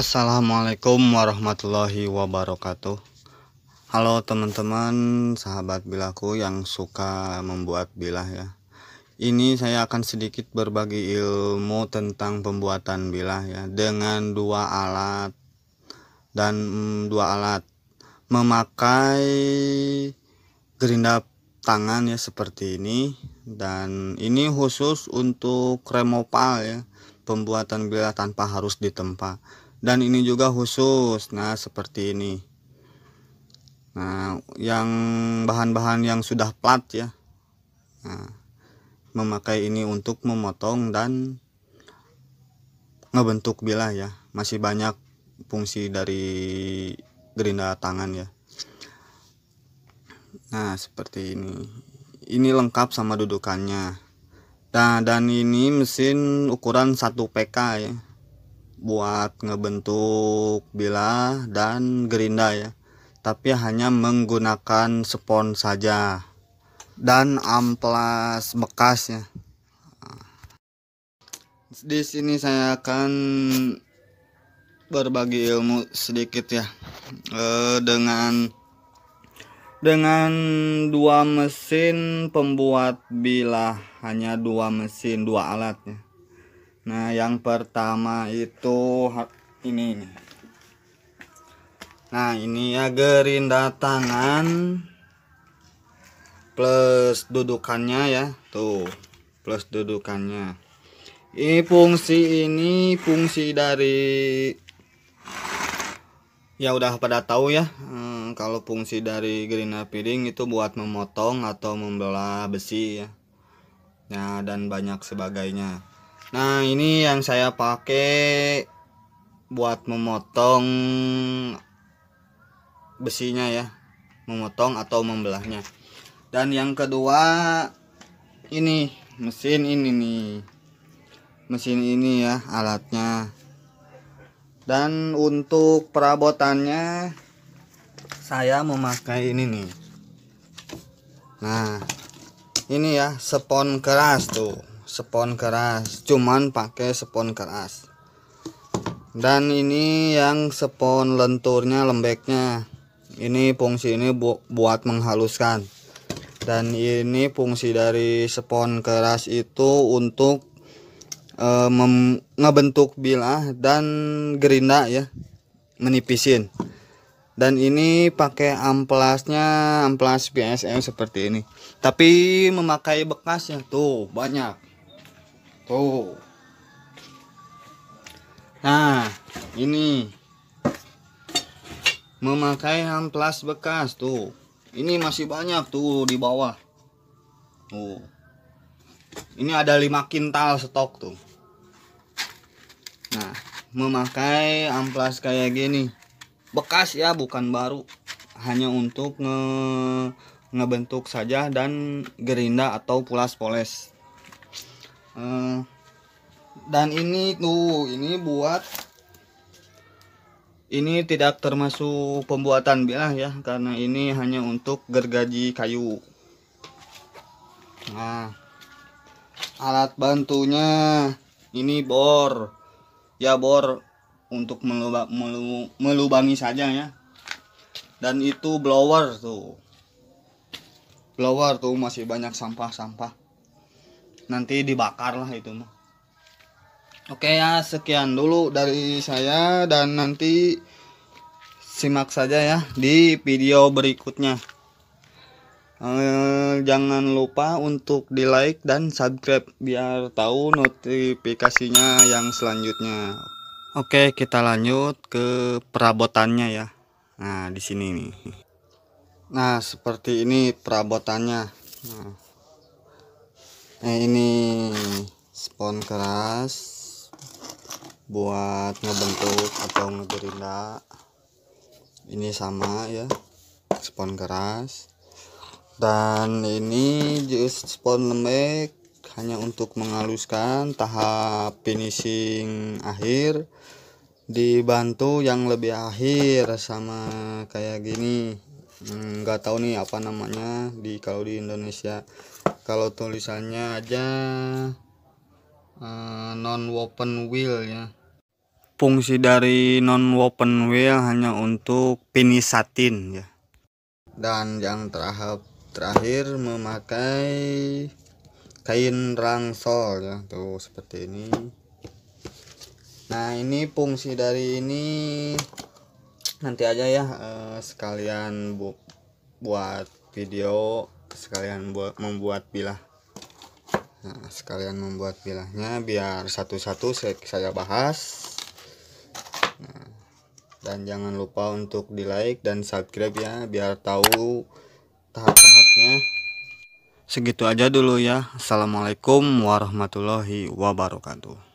Assalamualaikum warahmatullahi wabarakatuh Halo teman-teman sahabat bilaku yang suka membuat bilah ya Ini saya akan sedikit berbagi ilmu tentang pembuatan bilah ya Dengan dua alat Dan mm, dua alat Memakai gerinda tangan ya seperti ini Dan ini khusus untuk remopal ya Pembuatan bilah tanpa harus ditempa dan ini juga khusus nah seperti ini nah yang bahan-bahan yang sudah plat ya nah, memakai ini untuk memotong dan ngebentuk bilah ya masih banyak fungsi dari gerinda tangan ya nah seperti ini ini lengkap sama dudukannya nah dan ini mesin ukuran 1 PK ya buat ngebentuk bilah dan gerinda ya tapi hanya menggunakan spon saja dan amplas bekasnya di sini saya akan berbagi ilmu sedikit ya e, dengan dengan dua mesin pembuat bilah hanya dua mesin dua alatnya Nah, yang pertama itu ini nih. Nah, ini ya gerinda tangan plus dudukannya ya. Tuh, plus dudukannya. Ini fungsi ini fungsi dari ya udah pada tahu ya. Hmm, kalau fungsi dari gerinda piring itu buat memotong atau membelah besi ya. Nah, dan banyak sebagainya. Nah ini yang saya pakai buat memotong besinya ya memotong atau membelahnya dan yang kedua ini mesin ini nih mesin ini ya alatnya dan untuk perabotannya saya memakai ini nih nah ini ya sepon keras tuh spons keras cuman pakai spons keras dan ini yang spons lenturnya lembeknya ini fungsi ini bu buat menghaluskan dan ini fungsi dari spons keras itu untuk e, ngebentuk bilah dan gerinda ya menipisin dan ini pakai amplasnya amplas PSM seperti ini tapi memakai bekasnya tuh banyak Oh. Nah, ini memakai amplas bekas tuh. Ini masih banyak tuh di bawah. Oh. Ini ada lima kintal stok tuh. Nah, memakai amplas kayak gini. Bekas ya, bukan baru. Hanya untuk nge ngebentuk saja dan gerinda atau pulas poles. Hmm. dan ini tuh ini buat ini tidak termasuk pembuatan bilah ya karena ini hanya untuk gergaji kayu nah alat bantunya ini bor ya bor untuk melubang, melubangi saja ya dan itu blower tuh blower tuh masih banyak sampah-sampah nanti dibakar lah itu mah oke ya sekian dulu dari saya dan nanti simak saja ya di video berikutnya eh, jangan lupa untuk di like dan subscribe biar tahu notifikasinya yang selanjutnya oke kita lanjut ke perabotannya ya nah di sini nih nah seperti ini perabotannya nah nah ini spon keras buat ngebentuk atau ngegerinda ini sama ya spon keras dan ini spon lembek hanya untuk menghaluskan tahap finishing akhir dibantu yang lebih akhir sama kayak gini Hmm, nggak hmm, tahu nih apa namanya di kalau di Indonesia kalau tulisannya aja uh, eh, non open wheel ya fungsi dari non open wheel hanya untuk satin ya dan yang terakhir terakhir memakai kain rangsol ya tuh seperti ini nah ini fungsi dari ini nanti aja ya eh, sekalian bu buat video sekalian buat membuat bilah nah, sekalian membuat bilahnya biar satu-satu saya, saya bahas nah, dan jangan lupa untuk di like dan subscribe ya biar tahu tahap-tahapnya segitu aja dulu ya assalamualaikum warahmatullahi wabarakatuh